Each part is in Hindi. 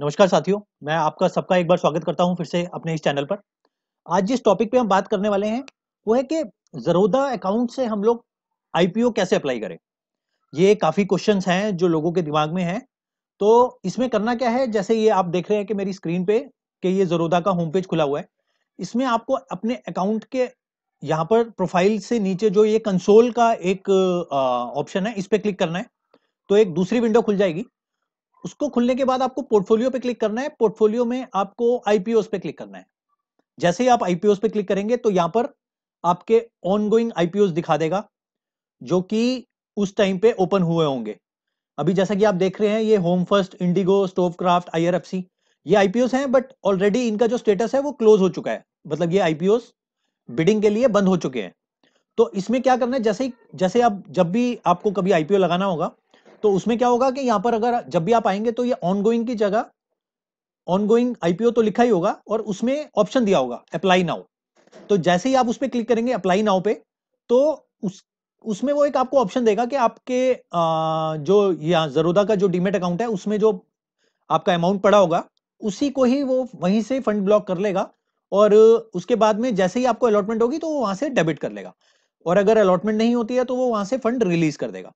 नमस्कार साथियों मैं आपका सबका एक बार स्वागत करता हूं फिर से अपने इस चैनल पर आज जिस टॉपिक पे हम बात करने वाले हैं वो है कि जरोदा अकाउंट से हम लोग आईपीओ कैसे अप्लाई करें ये काफ़ी क्वेश्चन हैं जो लोगों के दिमाग में हैं तो इसमें करना क्या है जैसे ये आप देख रहे हैं कि मेरी स्क्रीन पे कि ये जरोदा का होम पेज खुला हुआ है इसमें आपको अपने अकाउंट के यहाँ पर प्रोफाइल से नीचे जो ये कंसोल का एक ऑप्शन है इस पर क्लिक करना है तो एक दूसरी विंडो खुल जाएगी उसको खुलने के बाद आपको पोर्टफोलियो पे क्लिक करना है पोर्टफोलियो में आपको आईपीओस पे क्लिक करना है जैसे ही आप आईपीओस पे क्लिक करेंगे तो यहां पर आपके ऑनगोइंग आईपीओ दिखा देगा जो कि उस टाइम पे ओपन हुए होंगे अभी जैसा कि आप देख रहे हैं ये home first IndiGo stove craft आई ये आईपीओस हैं बट ऑलरेडी इनका जो स्टेटस है वो क्लोज हो चुका है मतलब ये आईपीओस बिडिंग के लिए बंद हो चुके हैं तो इसमें क्या करना है जैसे जैसे आप जब भी आपको कभी आईपीओ लगाना होगा तो उसमें क्या होगा कि यहां पर अगर जब भी आप आएंगे तो ये ऑनगोइंग की जगह ऑनगोइंग आईपीओ तो लिखा ही होगा और उसमें ऑप्शन दिया होगा अप्लाई नाउ तो जैसे ही आप उस पर क्लिक करेंगे अप्लाई नाउ पे तो उस उसमें वो एक आपको ऑप्शन देगा कि आपके आ, जो यहाँ जरोदा का जो डीमेट अकाउंट है उसमें जो आपका अमाउंट पड़ा होगा उसी को ही वो वहीं से फंड ब्लॉक कर लेगा और उसके बाद में जैसे ही आपको अलॉटमेंट होगी तो वो वहां से डेबिट कर लेगा और अगर अलॉटमेंट नहीं होती है तो वो वहां से फंड रिलीज कर देगा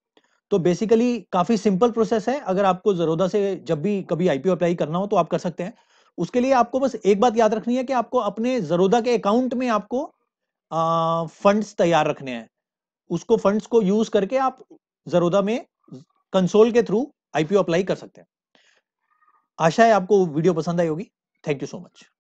तो बेसिकली काफी सिंपल प्रोसेस है अगर आपको जरोदा से जब भी कभी आईपीओ अप्लाई करना हो तो आप कर सकते हैं उसके लिए आपको बस एक बात याद रखनी है कि आपको अपने जरोदा के अकाउंट में आपको फंड्स तैयार रखने हैं उसको फंड्स को यूज करके आप जरोदा में कंसोल के थ्रू आईपीओ अप्लाई कर सकते हैं आशा है आपको वीडियो पसंद आई होगी थैंक यू सो मच